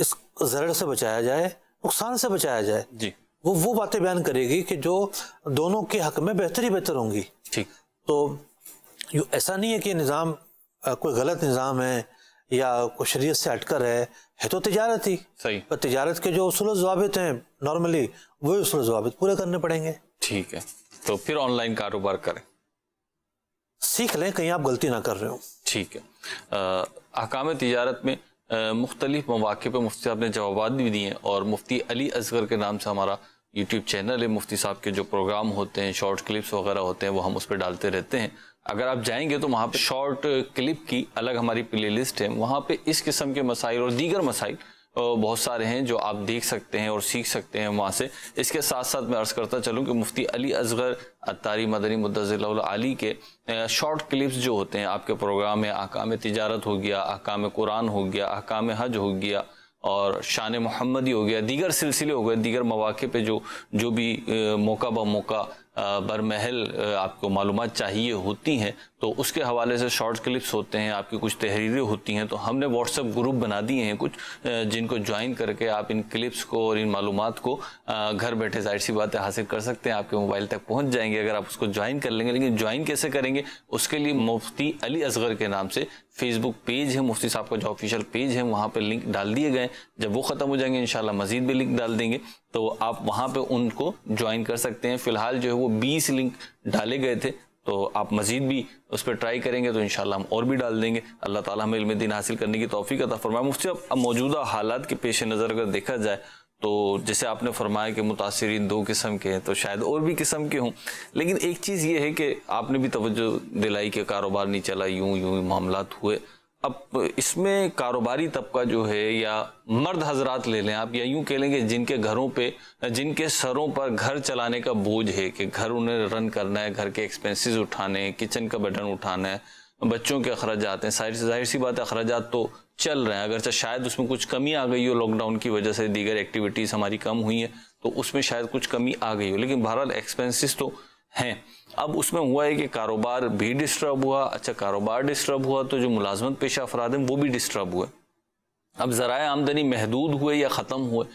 इस जरड़ से बचाया जाए नुकसान से बचाया जाए जी वो वो बातें बयान करेगी कि जो दोनों के हक में बेहतरी बेहतर होंगी ठीक तो यो ऐसा नहीं है कि निज़ाम कोई गलत निज़ाम है या कोई शरीय से हटकर है है तो तजारत ही सही पर तजारत के जो असूल जवाबित हैं नॉर्मली वही असूल जवाबित पूरे करने पड़ेंगे ठीक है तो फिर ऑनलाइन कारोबार करें सीख लें कहीं आप गलती ना कर रहे हो ठीक है अकाम तजारत में मुख्तलिफ मौाक़े पर मुफ्ती साहब ने जवाब भी दिए हैं और मुफ्ती अली असगर के नाम से हमारा यूट्यूब चैनल है मुफ्ती साहब के जो प्रोग्राम होते हैं शॉर्ट क्लिप्स वगैरह होते हैं वो हम उस पर डालते रहते हैं अगर आप जाएंगे तो वहाँ पर शॉर्ट क्लिप की अलग हमारी प्ले लिस्ट है वहाँ पर इस किस्म के मसाइल और दीगर मसाइल बहुत सारे हैं जो आप देख सकते हैं और सीख सकते हैं वहाँ से इसके साथ साथ मैं अर्ज़ करता चलूँ कि मुफ्ती अली असगर अतारी मदनी मुद्दी के शॉर्ट क्लिप्स जो होते हैं आपके प्रोग्राम में अहकाम तजारत हो गया अहकाम कुरान हो गया अहकाम हज हो गया और शान मोहम्मदी हो गया दीगर सिलसिले हो गए दीगर मौाक़े पर जो जो भी मौका ब मौका बरमहल आपको मालूम चाहिए होती हैं तो उसके हवाले से शॉर्ट क्लिप्स होते हैं आपकी कुछ तहरीरें होती हैं तो हमने व्हाट्सअप ग्रुप बना दिए हैं कुछ जिनको ज्वाइन करके आप इन क्लिप्स को और इन मालूम को घर बैठे जाहिर सी बातें हासिल कर सकते हैं आपके मोबाइल तक पहुँच जाएंगे अगर आप उसको ज्वाइन कर लेंगे लेकिन ज्वाइन कैसे करेंगे उसके लिए मुफ्ती अली असगर के नाम से फेसबुक पेज है मुफ्ती साहब का जो ऑफिशियल पेज है वहाँ पे लिंक डाल दिए गए जब वो ख़त्म हो जाएंगे इंशाल्लाह मजीद भी लिंक डाल देंगे तो आप वहाँ पे उनको ज्वाइन कर सकते हैं फ़िलहाल जो है वो 20 लिंक डाले गए थे तो आप मजीद भी उस पर ट्राई करेंगे तो इनशाला हम और भी डाल देंगे अल्लाह ताला हमें इल्म दिन हासिल करने की का अता फरमाए मुफ्ती अब मौजूदा हालात के पेश नज़र अगर देखा जाए तो जैसे आपने फरमाया कि मुतासरी दो किस्म के हैं तो शायद और भी किस्म के हों लेकिन एक चीज़ ये है कि आपने भी तवज्जो दिलाई कि कारोबार नहीं चला यूं यूं मामला हुए अब इसमें कारोबारी तबका जो है या मर्द हजरात ले लें आप या यूं कह लेंगे जिनके घरों पे जिनके सरों पर घर चलाने का बोझ है कि घर उन्हें रन करना है घर के एक्सपेंसिस उठाने किचन का बटन उठाना है बच्चों के अखराज हैं जाहिर सी बात है अखराज तो चल रहे हैं अगर शायद उसमें कुछ कमी आ गई हो लॉकडाउन की वजह से दीगर एक्टिविटीज़ हमारी कम हुई है तो उसमें शायद कुछ कमी आ गई हो लेकिन बहरहाल एक्सपेंसिस तो हैं अब उसमें हुआ है कि कारोबार भी डिस्टर्ब हुआ अच्छा कारोबार डिस्टर्ब हुआ तो जो मुलाजमत पेशा अफराद हैं वो भी डिस्टर्ब हुए अब ज़रा आमदनी महदूद हुए या ख़त्म हुए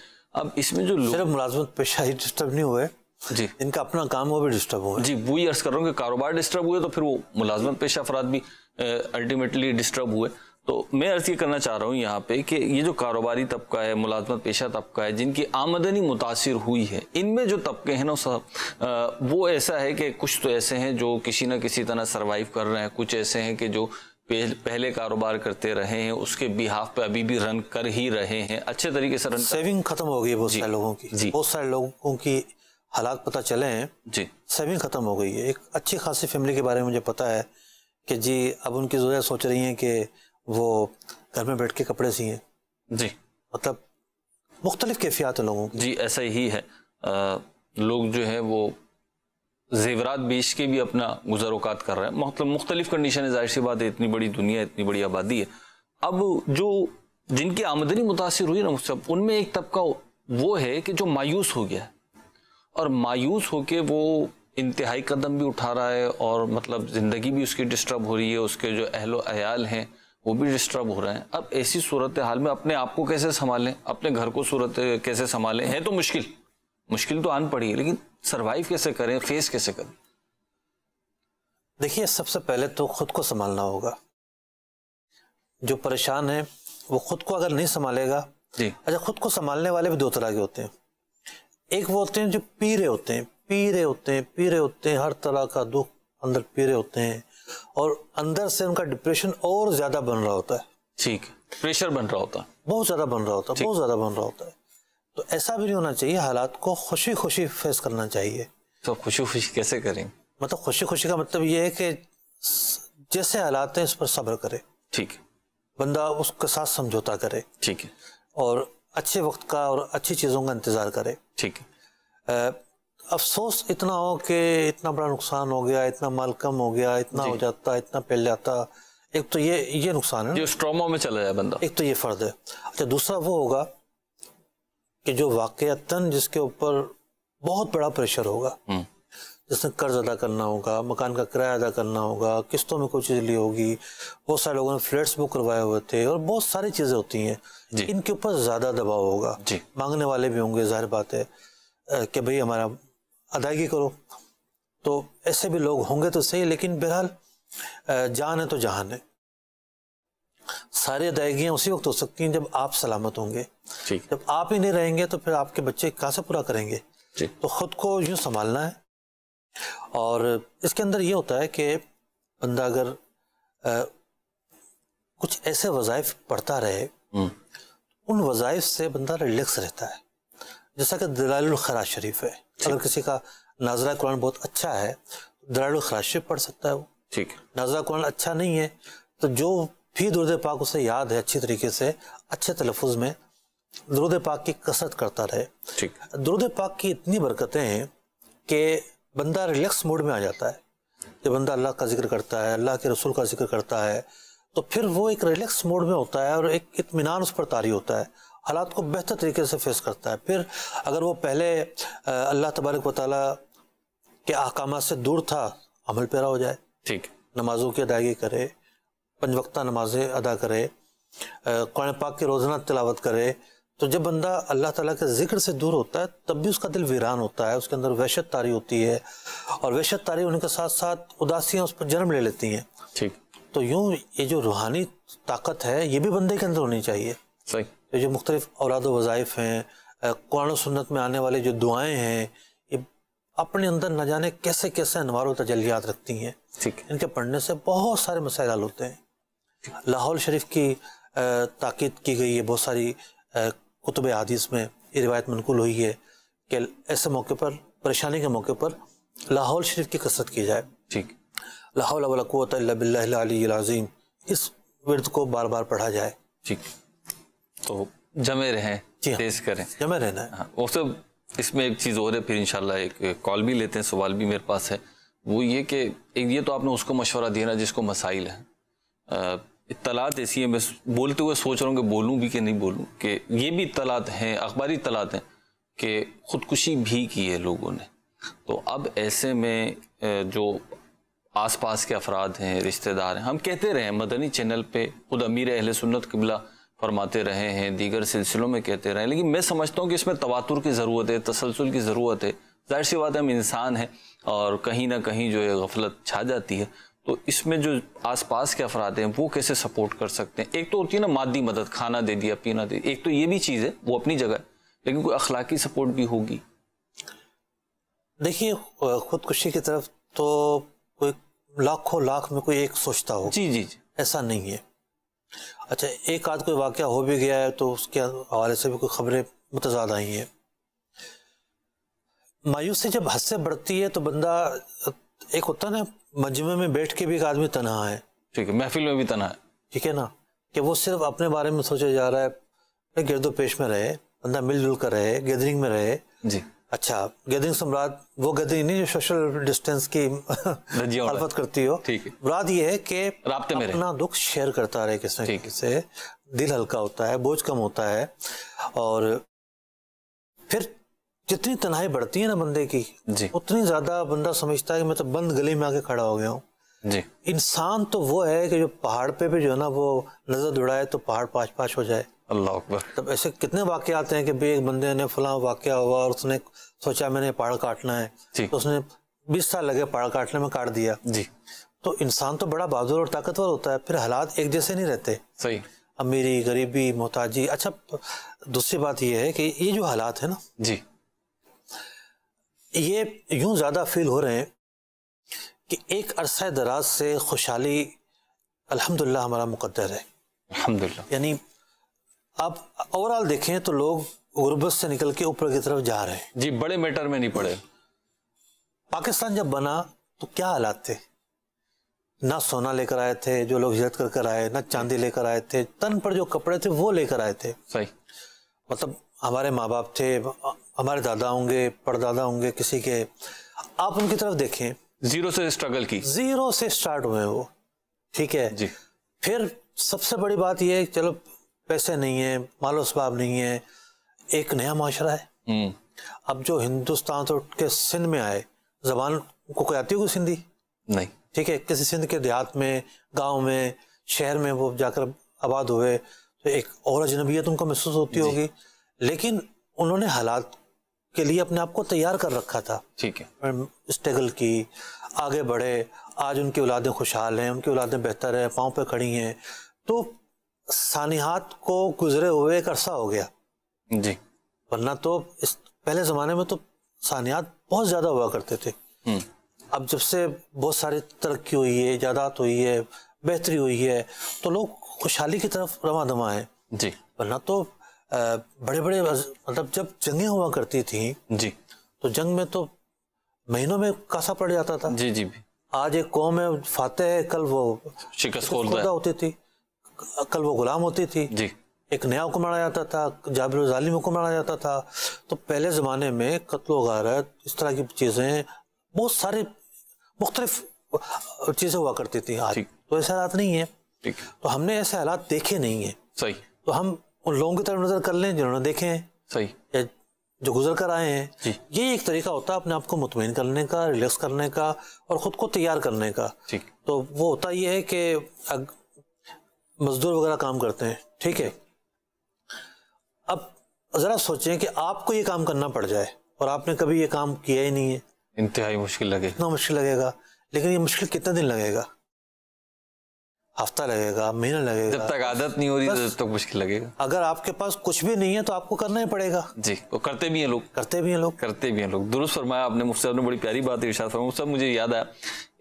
अब इसमें जो सिर्फ मुलाजमत पेशा ही डिस्टर्ब नहीं हुए जी इनका अपना काम वो भी डिस्टर्ब हुआ जी वही अर्ज कर रहा हूँ कि कारोबार डिस्टर्ब हुए तो फिर वो मुलाजमत पेशा अफराद भी अल्टीमेटली डिस्टर्ब हुए तो मैं अर्ज ये करना चाह रहा हूँ यहाँ पे कि ये जो कारोबारी तबका है मुलाजमत पेशा तबका है जिनकी आमदनी मुतासर हुई है इनमें जो तबके हैं ना सब वो ऐसा है कि कुछ तो ऐसे हैं जो किसी ना किसी तरह सर्वाइव कर रहे हैं कुछ ऐसे हैं कि जो पहले कारोबार करते रहे हैं उसके बिहाफ पे अभी भी रन कर ही रहे हैं अच्छे तरीके से रन सेविंग खत्म हो गई है बहुत सारे लोगों की जी बहुत सारे लोगों की हालात पता चले हैं जी सेविंग खत्म हो गई है एक अच्छी खासी फैमिली के बारे में मुझे पता है कि जी अब उनकी जो सोच रही हैं कि वो घर में बैठ के कपड़े सिए जी मतलब मुख्तलिफ कैफियात है लोगों जी ऐसा ही है आ, लोग जो है वो जेवरात बेच के भी अपना गुजर अवकात कर रहे हैं मतलब मुख्तलिफ कंडीशन है जाहिर सी बात है इतनी बड़ी दुनिया इतनी बड़ी आबादी है अब जो जिनकी आमदनी मुतासर हुई ना मुझसे उनमें एक तबका वो है कि जो मायूस हो गया है और मायूस होके वो इंतहाई कदम भी उठा रहा है और मतलब ज़िंदगी भी उसकी डिस्टर्ब हो रही है उसके जो अहलो अयाल हैं वो भी डिस्टर्ब हो रहे हैं अब ऐसी सूरत हाल में अपने आप को कैसे संभालें अपने घर को सूरत कैसे संभालें है तो मुश्किल मुश्किल तो आन पड़ी है लेकिन सरवाइव कैसे करें फेस कैसे करें देखिए सबसे पहले तो खुद को संभालना होगा जो परेशान है वो खुद को अगर नहीं संभालेगा जी अच्छा खुद को संभालने वाले भी दो तरह के होते हैं एक वो होते हैं जो पी रहे होते हैं पी रहे होते हैं पी रहे होते हैं हर तरह का दुख अंदर पी रहे होते हैं और अंदर से उनका डिप्रेशन और ज्यादा बन रहा होता है ठीक प्रेशर बन रहा होता है बहुत ज्यादा बन रहा होता है बहुत ज्यादा बन रहा होता है तो ऐसा भी नहीं होना चाहिए हालात को खुशी खुशी फेस करना चाहिए तो खुशी खुशी कैसे करें मतलब खुशी खुशी का मतलब ये है कि जैसे हालात हैं उस पर सब्र करे ठीक बंदा उसके साथ समझौता करे ठीक है और अच्छे वक्त का और अच्छी चीज़ों का इंतज़ार करे ठीक है अफसोस इतना हो कि इतना बड़ा नुकसान हो गया इतना माल कम हो गया इतना हो जाता इतना फैल जाता एक तो ये ये नुकसान है जो में चला जाए बंदा एक तो ये फर्द है अच्छा दूसरा वो होगा कि जो वाकता जिसके ऊपर बहुत बड़ा प्रेशर होगा हम्म। जिसने कर्ज अदा करना होगा मकान का किराया अदा करना होगा किस्तों में कोई चीज़ ली होगी बहुत सारे लोगों ने फ्लैट्स बुक करवाए हुए थे और बहुत सारी चीज़ें होती हैं इनके ऊपर ज़्यादा दबाव होगा मांगने वाले भी होंगे जाहिर बात है कि भाई हमारा अदायगी करो तो ऐसे भी लोग होंगे तो सही लेकिन बहरहाल जान है तो जहान है सारी अदायगियाँ उसी वक्त हो सकती हैं जब आप सलामत होंगे जब आप ही नहीं रहेंगे तो फिर आपके बच्चे कहाँ से पूरा करेंगे तो ख़ुद को यूं संभालना है और इसके अंदर ये होता है कि बंदा अगर आ, कुछ ऐसे वज़ायफ पढ़ता रहे हम्म। उन वजायफ से बंदा रिलैक्स रहता है जैसा कि दलाल खरा शरीफ है अगर किसी का नाजरा कुरान बहुत अच्छा है दराड़ खराशे पढ़ सकता है वो ठीक नाजरा कुरान अच्छा नहीं है तो जो भी दुरुद पाक उसे याद है अच्छी तरीके से अच्छे तलफुज में दुरुद पाक की कसरत करता रहे ठीक दुरुद पाक की इतनी बरकतें हैं कि बंदा रिलैक्स मूड में आ जाता है जब बंदा अल्लाह का जिक्र करता है अल्लाह के रसूल का जिक्र करता है तो फिर वो एक रिलैक्स मोड में होता है और एक इतमान उस पर तारी होता है हालात को बेहतर तरीके से फेस करता है फिर अगर वो पहले अल्लाह तबारक वाली के अहकाम से दूर था अमल पैरा हो जाए ठीक नमाजों की अदायगी करे पंज वक्ता नमाजें अदा करे कुरान पाक की रोज़ाना तलावत करे तो जब बंदा अल्लाह ताला के ज़िक्र से दूर होता है तब भी उसका दिल वीरान होता है उसके अंदर वहशत तारी होती है और वहशत तारी होने के साथ साथ उदासियाँ उस पर जन्म ले लेती हैं ठीक तो यूँ ये जो रूहानी ताकत है ये भी बंदे के अंदर होनी चाहिए सही या जो मुख्तलिफ औलाद वज़ाइफ़ हैं कुरान सुन्नत में आने वाले जो दुआएँ हैं ये अपने अंदर न जाने कैसे कैसे अनवार तजलियात रखती हैं ठीक इनके पढ़ने से बहुत सारे मसाइल हल होते हैं लाहौल शरीफ की ताक़द की गई है बहुत सारी कुतब हदीस में ये रिवायत मनकूल हुई है कि ऐसे मौके पर परेशानी के मौके पर लाहौल शरीफ की कसरत की जाए ठीक लाहौल अवलकुत बिल्लाजीम इस वर्द को बार बार पढ़ा जाए ठीक तो जमे रहें हाँ। तेज करें जमे रहना है हाँ वो सब इसमें एक चीज़ और है फिर इनशाला एक कॉल भी लेते हैं सवाल भी मेरे पास है वो ये कि एक ये तो आपने उसको मशवरा दिया ना जिसको मसाइल है इतलात ऐसी है मैं बोलते हुए सोच रहा हूँ कि बोलूँ भी कि नहीं बोलूँ कि ये भी इतलात हैं अखबारी इतलात हैं कि ख़ुदकुशी भी की है लोगों ने तो अब ऐसे में जो आस पास के अफराद हैं रिश्तेदार हैं हम कहते रहे मदनी चैनल पे खुद अमीर अहल सुन्नत कबला फरमाते रहे हैं दीगर सिलसिलों में कहते रहे लेकिन मैं समझता हूँ कि इसमें तवातुर की ज़रूरत है तसलसल की ज़रूरत है जाहिर सी बात है हम इंसान हैं और कहीं ना कहीं जो है गफलत छा जाती है तो इसमें जो आसपास के अफराद हैं वो कैसे सपोर्ट कर सकते हैं एक तो होती है ना मादी मदद खाना दे दिया पीना दे दिया एक तो ये भी चीज़ है वो अपनी जगह है लेकिन कोई अखलाकी सपोर्ट भी होगी देखिए खुदकुशी की तरफ तो कोई लाखों लाख में कोई एक सोचता हो जी जी जी ऐसा नहीं है अच्छा एक आध कोई वाक़ हो भी गया है तो उसके हवाले से भी कोई ख़बरें मुतजाद आई हैं मायूसी जब हद से बढ़ती है तो बंदा एक होता ना मजमे में बैठ के भी एक आदमी तनहा है ठीक है महफिल में भी तनहा है ठीक है ना कि वो सिर्फ अपने बारे में सोचा जा रहा है गिरदो पेश में रहे बंदा मिलजुल कर रहे गैदरिंग में रहे जी अच्छा गैदरिंग सम्राट वो गैदरिंग नहीं जो सोशल डिस्टेंस की मुखालफत करती हो ठीक है ये है कि अपना दुख शेयर करता रहे किसी से दिल हल्का होता है बोझ कम होता है और फिर जितनी तनाई बढ़ती है ना बंदे की उतनी ज्यादा बंदा समझता है कि मैं तो बंद गली में आके खड़ा हो गया हूँ इंसान तो वो है कि जो पहाड़ पे भी जो है ना वो नजर दौड़ाए तो पहाड़ पाँच पाँच हो जाए अल्लाह अकबर तब ऐसे कितने वाक़ आते हैं कि भाई एक बंदे ने फला वाक़ हुआ और उसने सोचा मैंने पहाड़ काटना है तो उसने बीस साल लगे पहाड़ काटने में काट दिया जी तो इंसान तो बड़ा बहादुर और ताकतवर होता है फिर हालात एक जैसे नहीं रहते सही अमीरी गरीबी मोहताजी अच्छा दूसरी बात यह है कि ये जो हालात है ना जी ये यूं ज़्यादा फील हो रहे हैं कि एक अरसा दराज से खुशहाली अलहमदुल्ला हमारा मुकद्दर है अलहमदुल्ला यानी आप ओवरऑल देखें तो लोग गुर्बत से निकल के ऊपर की तरफ जा रहे हैं जी बड़े मैटर में नहीं पड़े पाकिस्तान जब बना तो क्या हालात थे ना सोना लेकर आए थे जो लोग हिजरत कर कर आए ना चांदी लेकर आए थे तन पर जो कपड़े थे वो लेकर आए थे सही मतलब हमारे माँ बाप थे हमारे दादा होंगे परदादा होंगे किसी के आप उनकी तरफ देखें जीरो से स्ट्रगल की जीरो से स्टार्ट हुए वो ठीक है जी फिर सबसे बड़ी बात यह है चलो पैसे नहीं है मालो सबाब नहीं है एक नया माशरा है हम्म। अब जो हिंदुस्तान तो के सिंध में आए जबान को कोई आती होगी सिंधी नहीं ठीक है किसी सिंध के देहात में गांव में शहर में वो जाकर आबाद हुए तो एक और अजनबीयत उनको महसूस होती होगी लेकिन उन्होंने हालात के लिए अपने आप को तैयार कर रखा था ठीक है स्ट्रगल की आगे बढ़े आज उनकी औलादें खुशहाल हैं उनकी औलादें बेहतर हैं पाँव पे खड़ी हैं तो सानिहात को गुजरे हुए एक अरसा हो गया जी वरना तो इस पहले ज़माने में तो सानियात बहुत ज़्यादा हुआ करते थे हम्म। अब जब से बहुत सारी तरक्की हुई है ज्यादात हुई है बेहतरी हुई है तो लोग खुशहाली की तरफ रवा दमा है जी वरना तो बड़े बड़े मतलब जब जंगे हुआ करती थी जी तो जंग में तो महीनों में कासा पड़ जाता था जी जी आज एक कौम है फाते है कल वो शिकस्त होती थी अकल वो गुलाम होती थी जी एक नया हुक्म आ जाता था जाबिर जालिम हुक्म आ जाता था तो पहले ज़माने में कत्ल गारत इस तरह की चीज़ें बहुत सारे मुख्तलिफ चीज़ें हुआ करती थी आज तो ऐसे हालात नहीं है तो हमने ऐसे हालात देखे नहीं है सही तो हम उन लोगों की तरफ नज़र कर लें जिन्होंने देखे हैं सही या जो गुजर कर आए हैं ये एक तरीका होता है अपने आप को मुतमिन करने का रिलैक्स करने का और ख़ुद को तैयार करने का तो वो होता ये है कि मज़दूर वगैरह काम करते हैं ठीक है अब ज़रा सोचें कि आपको ये काम करना पड़ जाए और आपने कभी ये काम किया ही नहीं है इंतहाई मुश्किल लगे इतना मुश्किल लगेगा लेकिन ये मुश्किल कितना दिन लगेगा हफ्ता लगेगा महीना लगेगा जब तक आदत नहीं हो रही तब तक मुश्किल लगेगा अगर आपके पास कुछ भी नहीं है तो आपको करना ही पड़ेगा जी वो करते भी हैं लोग करते भी हैं लोग करते भी हैं लोग दुरुस्त फरमाया आपने मुझसे बड़ी प्यारी बात है मुझसे मुझे याद आया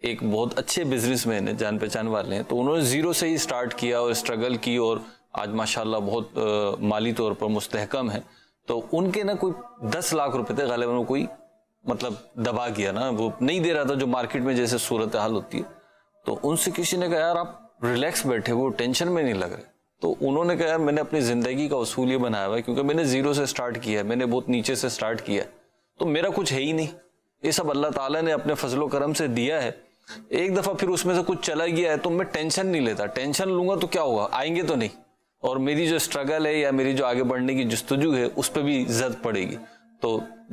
एक बहुत अच्छे बिजनेसमैन है जान पहचान वाले हैं तो उन्होंने ज़ीरो से ही स्टार्ट किया और स्ट्रगल की और आज माशाल्लाह बहुत आ, माली तौर पर मुस्तहकम है तो उनके ना कोई दस लाख रुपए थे गालिबा वो कोई मतलब दबा गया ना वो नहीं दे रहा था जो मार्केट में जैसे सूरत हाल होती है तो उनसे किसी ने कहा यार आप रिलैक्स बैठे वो टेंशन में नहीं लग रहे तो उन्होंने कहा मैंने अपनी ज़िंदगी का असूल ये बनाया हुआ है क्योंकि मैंने ज़ीरो से स्टार्ट किया है मैंने बहुत नीचे से स्टार्ट किया है तो मेरा कुछ है ही नहीं ये सब अल्लाह ताला ने अपने फजलो करम से दिया है एक दफ़ा फिर उसमें से कुछ चला गया है तो मैं टेंशन नहीं लेता टेंशन लूंगा तो क्या होगा आएंगे तो नहीं और मेरी जो स्ट्रगल है या मेरी जो आगे बढ़ने की जस्तजू है उस पर भी जद पड़ेगी तो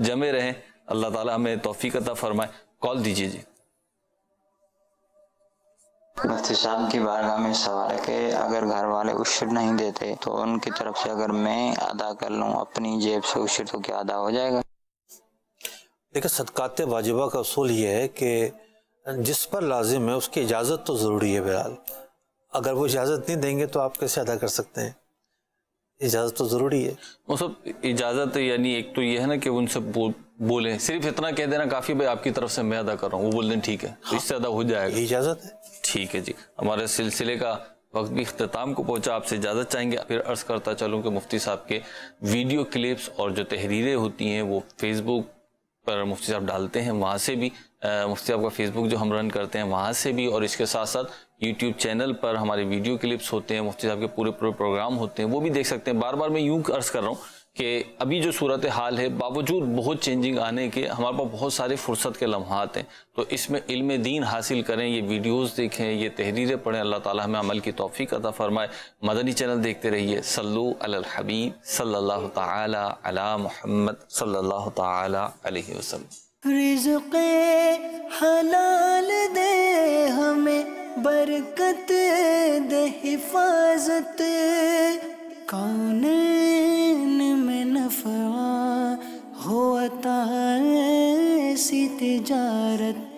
जमे रहें अल्लाह ताला हमें तोफ़ी अता फरमाए कॉल दीजिए जी मुफ्ती साहब की बारगाह में सवाल है कि अगर घर वाले उशर नहीं देते तो उनकी तरफ से अगर मैं अदा कर लूँ अपनी जेब से उशर तो क्या अदा हो जाएगा देखिए सदक़ात वाजिबा का असूल ये है कि जिस पर लाजिम है उसकी इजाज़त तो ज़रूरी है बहरहाल अगर वो इजाज़त नहीं देंगे तो आप कैसे अदा कर सकते हैं इजाज़त तो ज़रूरी है वो सब इजाज़त यानी एक तो ये है ना कि उनसे बो, बोलें सिर्फ इतना कह देना काफ़ी भाई आपकी तरफ से मैं अदा कर रहा हूँ वो बोल दें ठीक है हाँ। तो इससे अदा हो जाएगा इजाज़त है ठीक है जी हमारे सिलसिले का वक्त भी अख्ताम को पहुंचा आपसे इजाज़त चाहेंगे फिर अर्ज़ करता चलूँ कि मुफ्ती साहब के वीडियो क्लिप्स और जो तहरीरें होती हैं वो फेसबुक पर मुफ्ती साहब डालते हैं वहाँ से भी मुफ्ती साहब का फेसबुक जो हम रन करते हैं वहाँ से भी और इसके साथ साथ यूट्यूब चैनल पर हमारे वीडियो क्लिप्स होते हैं मुफ्ती साहब के पूरे पूरे प्रोग्राम होते हैं वो भी देख सकते हैं बार बार मैं यूँ अर्ज़ कर रहा हूँ कि अभी जो सूरत हाल है बावजूद बहुत चेंजिंग आने के हमारे पास बहुत सारे फुर्सत के लम्हात हैं तो इसमें इल्म दीन हासिल करें ये वीडियोस देखें ये तहरीरें पढ़ें अल्लाह ताला हमें अमल की तोफ़ी अदा फ़रमाए मदनी चैनल देखते रहिए सल्लू अल हबीब सल्ला महमद सल्ला तला हलाल दे हमें बरकत दे हिफाजत कौन में नफा हो अता ऐसी तिजारत